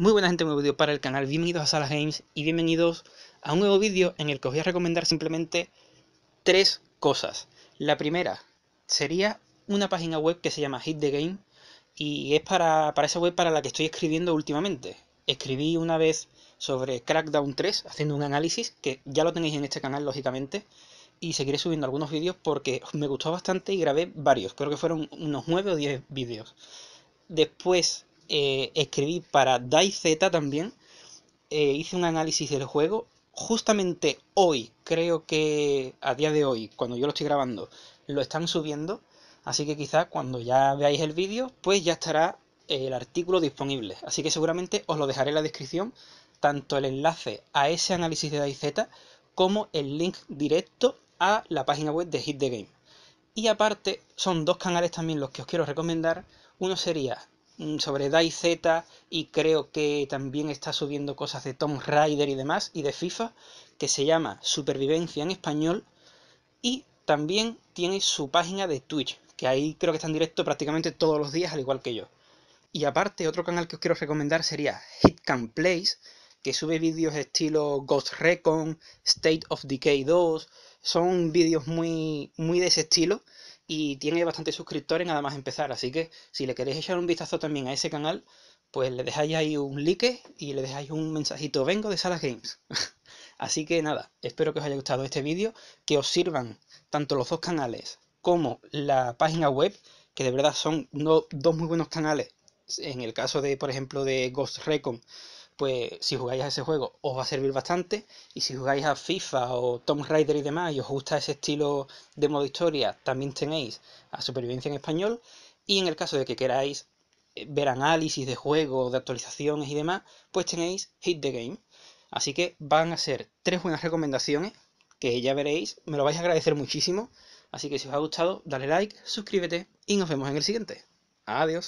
Muy buena gente, nuevo vídeo para el canal, bienvenidos a Sala Games y bienvenidos a un nuevo vídeo en el que os voy a recomendar simplemente tres cosas. La primera sería una página web que se llama Hit the Game y es para, para esa web para la que estoy escribiendo últimamente. Escribí una vez sobre Crackdown 3 haciendo un análisis que ya lo tenéis en este canal lógicamente y seguiré subiendo algunos vídeos porque me gustó bastante y grabé varios, creo que fueron unos 9 o 10 vídeos. Después eh, escribí para DaiZ también. Eh, hice un análisis del juego. Justamente hoy, creo que a día de hoy, cuando yo lo estoy grabando, lo están subiendo. Así que quizás cuando ya veáis el vídeo, pues ya estará eh, el artículo disponible. Así que seguramente os lo dejaré en la descripción, tanto el enlace a ese análisis de DaiZ como el link directo a la página web de Hit the Game. Y aparte, son dos canales también los que os quiero recomendar. Uno sería Mm, sobre Dai Z y creo que también está subiendo cosas de Tom Raider y demás y de FIFA que se llama Supervivencia en español y también tiene su página de Twitch, que ahí creo que está en directo prácticamente todos los días al igual que yo. Y aparte, otro canal que os quiero recomendar sería Hit Can Plays, que sube vídeos estilo Ghost Recon, State of Decay 2, son vídeos muy, muy de ese estilo y tiene bastantes suscriptores nada más empezar. Así que si le queréis echar un vistazo también a ese canal, pues le dejáis ahí un like y le dejáis un mensajito. Vengo de sala Games. Así que nada, espero que os haya gustado este vídeo, que os sirvan tanto los dos canales como la página web, que de verdad son dos muy buenos canales. En el caso de, por ejemplo, de Ghost Recon, pues si jugáis a ese juego os va a servir bastante. Y si jugáis a FIFA o Tomb Raider y demás y os gusta ese estilo de modo historia, también tenéis a Supervivencia en Español. Y en el caso de que queráis eh, ver análisis de juegos, de actualizaciones y demás, pues tenéis Hit the Game. Así que van a ser tres buenas recomendaciones que ya veréis, me lo vais a agradecer muchísimo. Así que si os ha gustado, dale like, suscríbete y nos vemos en el siguiente. Adiós.